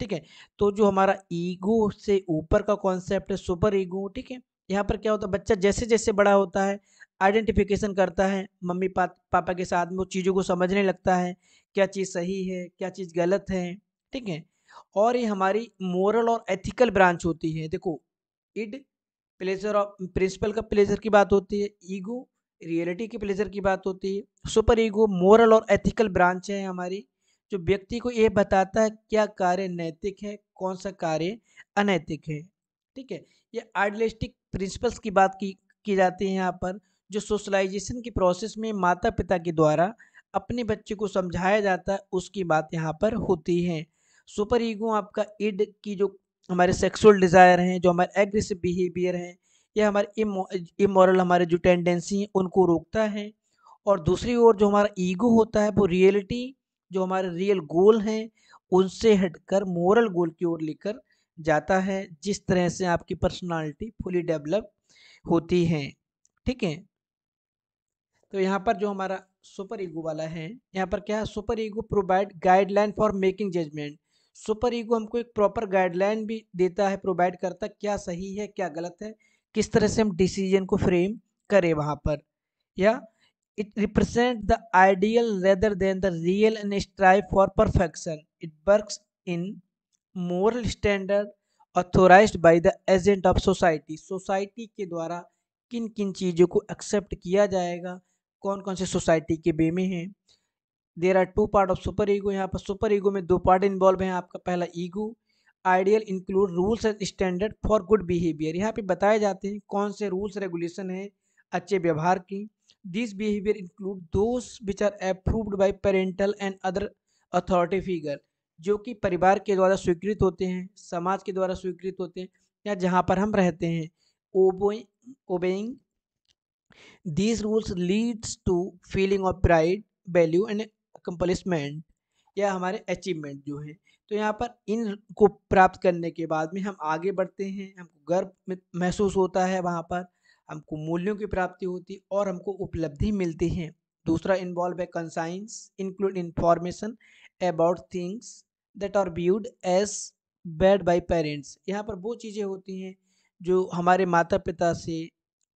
ठीक है तो जो हमारा ईगो से ऊपर का कॉन्सेप्ट है सुपर ईगो ठीक है यहाँ पर क्या होता है बच्चा जैसे जैसे बड़ा होता है आइडेंटिफिकेशन करता है मम्मी पा, पापा के साथ में वो चीज़ों को समझने लगता है क्या चीज़ सही है क्या चीज़ गलत है ठीक है और ये हमारी मोरल और एथिकल ब्रांच होती है देखो इड प्लेजर ऑफ प्रिंसिपल का प्लेजर की बात होती है ईगो रियलिटी के प्लेजर की बात होती है सुपर ईगो मोरल और एथिकल ब्रांच है हमारी जो व्यक्ति को ये बताता है क्या कार्य नैतिक है कौन सा कार्य अनैतिक है ठीक है ये आइडलिस्टिक प्रिंसिपल्स की बात की की जाती है यहाँ पर जो सोशलाइजेशन की प्रोसेस में माता पिता के द्वारा अपने बच्चे को समझाया जाता है उसकी बात यहाँ पर होती है सुपर ईगो आपका इड की जो हमारे सेक्सुअल डिज़ायर हैं जो हमारे एग्रेसिव बिहेवियर हैं या हमारे इमोरल हमारे जो टेंडेंसी हैं उनको रोकता है और दूसरी ओर जो हमारा ईगो होता है वो रियलिटी जो हमारे रियल गोल हैं उनसे हटकर मोरल गोल की ओर लेकर जाता है जिस तरह से आपकी पर्सनालिटी फुली डेवलप होती है ठीक है तो यहाँ पर जो हमारा सुपर ईगो वाला है यहाँ पर क्या है super ego provide guideline for making judgement super ego हमको एक प्रॉपर गाइडलाइन भी देता है प्रोवाइड करता है क्या सही है क्या गलत है किस तरह से हम डिसीजन को फ्रेम करें वहाँ पर या It represents the ideal rather than the real and strive for perfection. It works in moral standard authorized by the agent of society. Society के द्वारा किन किन चीज़ों को एक्सेप्ट किया जाएगा कौन कौन से सोसाइटी के बे में हैं there are two part of super ego यहाँ पर सुपर ईगो में दो पार्ट इन्वॉल्व हैं आपका पहला ego ideal include rules and standard for good behaviour यहाँ पे बताए जाते हैं कौन से रूल्स रेगुलेशन हैं अच्छे व्यवहार की this behaviour include those which are approved by parental and other authority figure जो कि परिवार के द्वारा स्वीकृत होते हैं समाज के द्वारा स्वीकृत होते हैं या जहाँ पर हम रहते हैं obeying these rules leads to feeling of pride value and accomplishment या हमारे अचीवमेंट जो हैं तो यहाँ पर इन को प्राप्त करने के बाद में हम आगे बढ़ते हैं हमको गर्व महसूस होता है वहाँ पर हमको मूल्यों की प्राप्ति होती और हमको उपलब्धि मिलती है दूसरा इन्वॉल्व है conscience include information about things that are viewed as bad by parents यहाँ पर वो चीज़ें होती हैं जो हमारे माता पिता से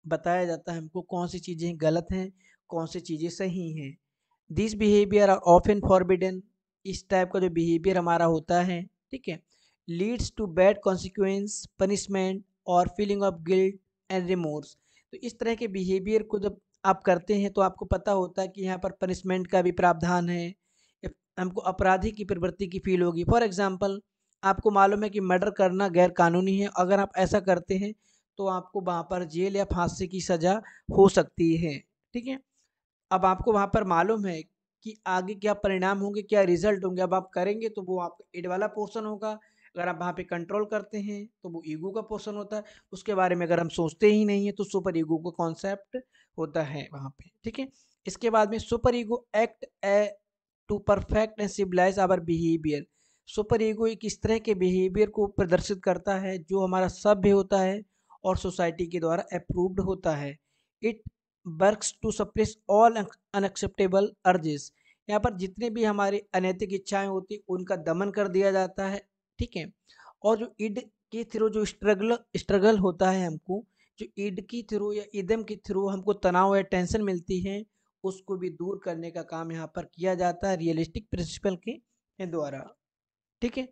बताया जाता है हमको कौन सी चीज़ें गलत हैं कौन सी चीज़ें सही हैं this behaviour are an forbidden इस टाइप का जो बिहेवियर हमारा होता है ठीक है leads to bad consequence punishment और feeling of guilt and remorse तो इस तरह के बिहेवियर को जब आप करते हैं तो आपको पता होता है कि यहाँ पर पनिशमेंट का भी प्रावधान है हमको अपराधी की प्रवृत्ति की फील होगी फॉर एग्ज़ाम्पल आपको मालूम है कि मर्डर करना गैर कानूनी है अगर आप ऐसा करते हैं तो आपको वहाँ पर जेल या फांसी की सज़ा हो सकती है ठीक है अब आपको वहाँ पर मालूम है कि आगे क्या परिणाम होंगे क्या रिजल्ट होंगे अब आप करेंगे तो वो आपका एड वाला पोर्सन होगा अगर आप वहाँ पे कंट्रोल करते हैं तो वो ईगो का पोर्सन होता है उसके बारे में अगर हम सोचते ही नहीं है तो सुपर ईगो का कॉन्सेप्ट होता है वहाँ पे ठीक है इसके बाद में super ego act a to perfect and civilise our behaviour super ego एक इस तरह के बिहेवियर को प्रदर्शित करता है जो हमारा सभ्य होता है और सोसाइटी के द्वारा अप्रूव्ड होता है it work to suppress all unacceptable urges यहाँ पर जितने भी हमारी अनैतिक इच्छाएं होती उनका दमन कर दिया जाता है ठीक है और जो ईड के थ्रू जो स्ट्रगल स्ट्रगल होता है हमको जो ईड के थ्रू या ईदम के थ्रू हमको तनाव या टेंशन मिलती है उसको भी दूर करने का काम यहाँ पर किया जाता है रियलिस्टिक प्रिंसिपल के द्वारा ठीक है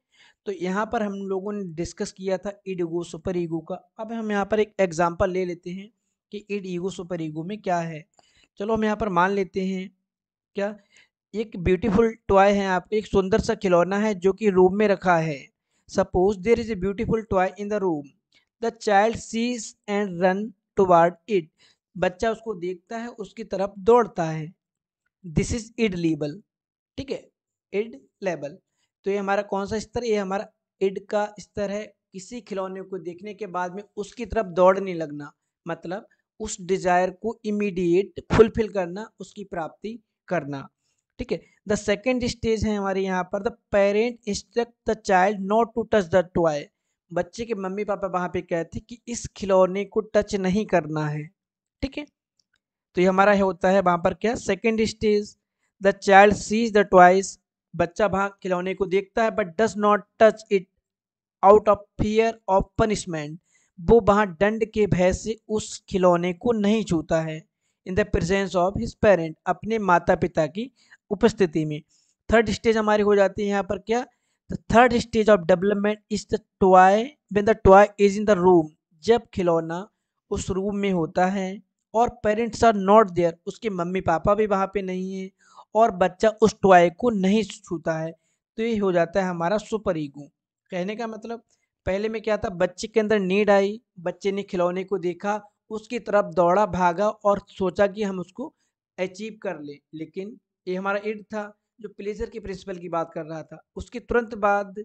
तो यहाँ पर हम लोगों ने डिस्कस किया था इड ईगो सुपर ईगो का अब हम यहाँ पर एक एग्जाम्पल ले लेते हैं कि इड ईगो सुपर ईगो में क्या है चलो हम यहाँ पर मान लेते हैं क्या एक ब्यूटीफुल टॉय है आपको एक सुंदर सा खिलौना है जो कि रूम में रखा है Suppose there is a beautiful toy in the room. The child sees and run toward it. बच्चा उसको देखता है उसकी तरफ दौड़ता है दिस इज इड लेबल ठीक है इड लेबल तो ये हमारा कौन सा स्तर ये हमारा इड का स्तर है किसी खिलौने को देखने के बाद में उसकी तरफ दौड़ने लगना मतलब उस डिज़ायर को इमीडिएट फुलफिल करना उसकी प्राप्ति करना ठीक है द सेकेंड स्टेज है हमारे यहाँ पर the parent instruct the child not to touch the toy बच्चे के मम्मी पापा वहाँ पे कहते हैं कि इस खिलौने को टच नहीं करना है ठीक है तो ये हमारा है होता है वहाँ पर क्या second stage the child sees the toys बच्चा वहाँ खिलौने को देखता है but does not touch it out of fear of punishment वो वहाँ दंड के भय से उस खिलौने को नहीं छूता है in the presence of his parent अपने माता पिता की उपस्थिति में थर्ड स्टेज हमारी हो जाती है यहाँ पर क्या the third stage of development is the toy when the toy is in the room जब खिलौना उस रूम में होता है और पेरेंट्स आर नॉट देयर उसके मम्मी पापा भी वहाँ पे नहीं है और बच्चा उस टॉय को नहीं छूता है तो ये हो जाता है हमारा सुपर ईगो कहने का मतलब पहले में क्या था बच्चे के अंदर नीड आई बच्चे ने खिलौने को देखा उसकी तरफ दौड़ा भागा और सोचा कि हम उसको अचीव कर लें लेकिन ये हमारा इर्द था जो प्लेजर के प्रिंसिपल की बात कर रहा था उसके तुरंत बाद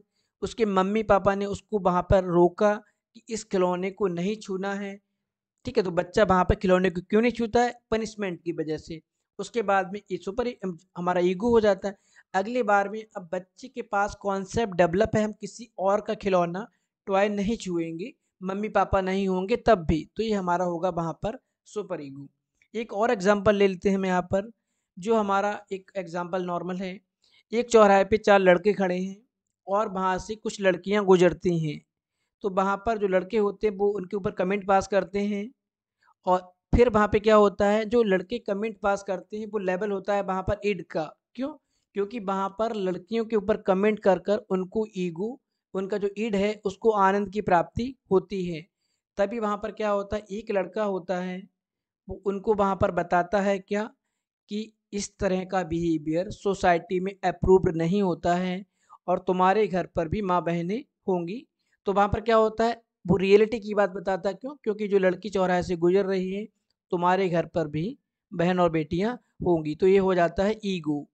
उसके मम्मी पापा ने उसको वहाँ पर रोका कि इस खिलौने को नहीं छूना है ठीक है तो बच्चा वहाँ पर खिलौने को क्यों नहीं छूता है पनिशमेंट की वजह से उसके बाद में इस ऊपर हमारा ईगो हो जाता है अगली बार में अब बच्चे के पास कॉन्सेप्ट डेवलप है हम किसी और का खिलौना टॉय नहीं छुएंगे मम्मी पापा नहीं होंगे तब भी तो ये हमारा होगा वहाँ पर सुपर ईगो एक और एग्जाम्पल ले लेते हैं हम यहाँ पर जो हमारा एक एग्ज़ाम्पल नॉर्मल है एक चौराहे पे चार लड़के खड़े हैं और वहाँ से कुछ लड़कियाँ गुजरती हैं तो वहाँ पर जो लड़के होते हैं वो उनके ऊपर कमेंट पास करते हैं और फिर वहाँ पे क्या होता है जो लड़के कमेंट पास करते हैं वो लेवल होता है वहाँ पर इड का क्यों क्योंकि वहाँ पर लड़कियों के ऊपर कमेंट कर कर उनको ईगो उनका जो ईड है उसको आनंद की प्राप्ति होती है तभी वहाँ पर क्या होता है एक लड़का होता है वो उनको वहाँ पर बताता है क्या कि इस तरह का बिहेवियर सोसाइटी में अप्रूव्ड नहीं होता है और तुम्हारे घर पर भी माँ बहनें होंगी तो वहाँ पर क्या होता है वो रियलिटी की बात बताता है क्यों क्योंकि जो लड़की चौराहे से गुजर रही है तुम्हारे घर पर भी बहन और बेटियाँ होंगी तो ये हो जाता है ईगो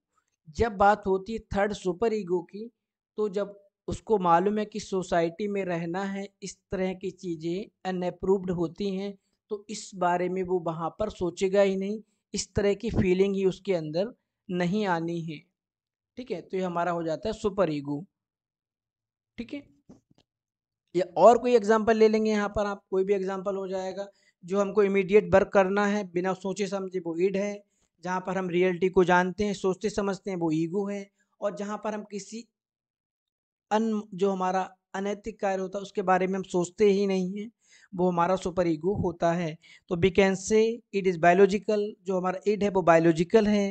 जब बात होती है थर्ड सुपर ईगो की तो जब उसको मालूम है कि सोसाइटी में रहना है इस तरह की चीज़ें अनअप्रूव्ड होती हैं तो इस बारे में वो वहाँ पर सोचेगा ही नहीं इस तरह की फीलिंग ही उसके अंदर नहीं आनी है ठीक है तो ये हमारा हो जाता है सुपर ईगो ठीक है या और कोई एग्जांपल ले लेंगे यहाँ पर आप कोई भी एग्जांपल हो जाएगा जो हमको इमीडिएट वर्क करना है बिना सोचे समझे वो ईड है जहाँ पर हम रियलिटी को जानते हैं सोचते समझते हैं वो ईगो है और जहाँ पर हम किसी अन जो हमारा अनैतिक कार्य होता है उसके बारे में हम सोचते ही नहीं हैं वो हमारा सुपर ईगो होता है तो we can say it is biological जो हमारा इड है वो बायोलॉजिकल है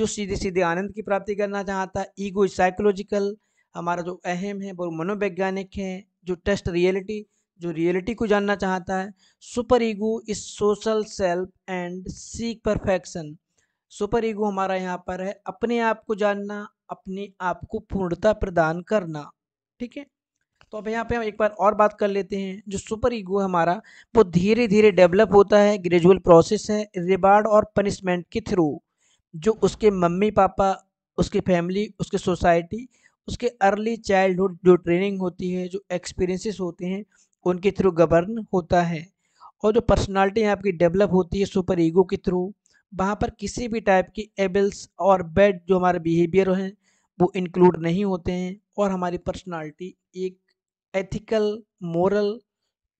जो सीधे सीधे आनंद की प्राप्ति करना चाहता है ईगो इज साइकोलॉजिकल हमारा जो अहम है वो मनोवैज्ञानिक है जो टेस्ट रियलिटी जो रियलिटी को जानना चाहता है super ego is social self and seek perfection super ego हमारा यहाँ पर है अपने आप को जानना अपने आप को पूर्णता प्रदान करना ठीक है तो अब यहाँ पे हम एक बार और बात कर लेते हैं जो सुपर ईगो है हमारा वो धीरे धीरे डेवलप होता है ग्रेजुअल प्रोसेस है रिवार्ड और पनिशमेंट के थ्रू जो उसके मम्मी पापा उसकी फैमिली उसकी सोसाइटी उसके अर्ली चाइल्डहुड जो ट्रेनिंग होती है जो एक्सपीरियंसेस होते हैं उनके थ्रू गवर्न होता है और जो पर्सनालिटी आपकी डेवलप होती है सुपर ईगो के थ्रू वहाँ पर किसी भी टाइप की एबल्स और बैड जो हमारे बिहेवियर हैं वो इंक्लूड नहीं होते हैं और हमारी पर्सनालिटी एक एथिकल मोरल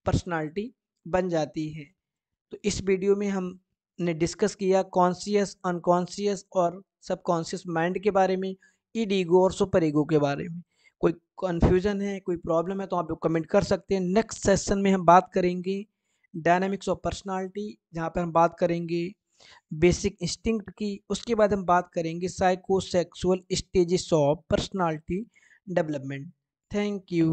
पर्सनालिटी बन जाती है तो इस वीडियो में हमने डिस्कस किया कॉन्सियस अनकॉन्सियस और कॉन्शियस माइंड के बारे में ईड ईगो और सुपर ईगो के बारे में कोई कन्फ्यूज़न है कोई प्रॉब्लम है तो आप लोग कमेंट कर सकते हैं नेक्स्ट सेशन में हम बात करेंगे डायनामिक्स ऑफ पर्सनालिटी जहाँ पर हम बात करेंगे बेसिक इंस्टिंक्ट की उसके बाद हम बात करेंगे psychosexual stages of personality development thank you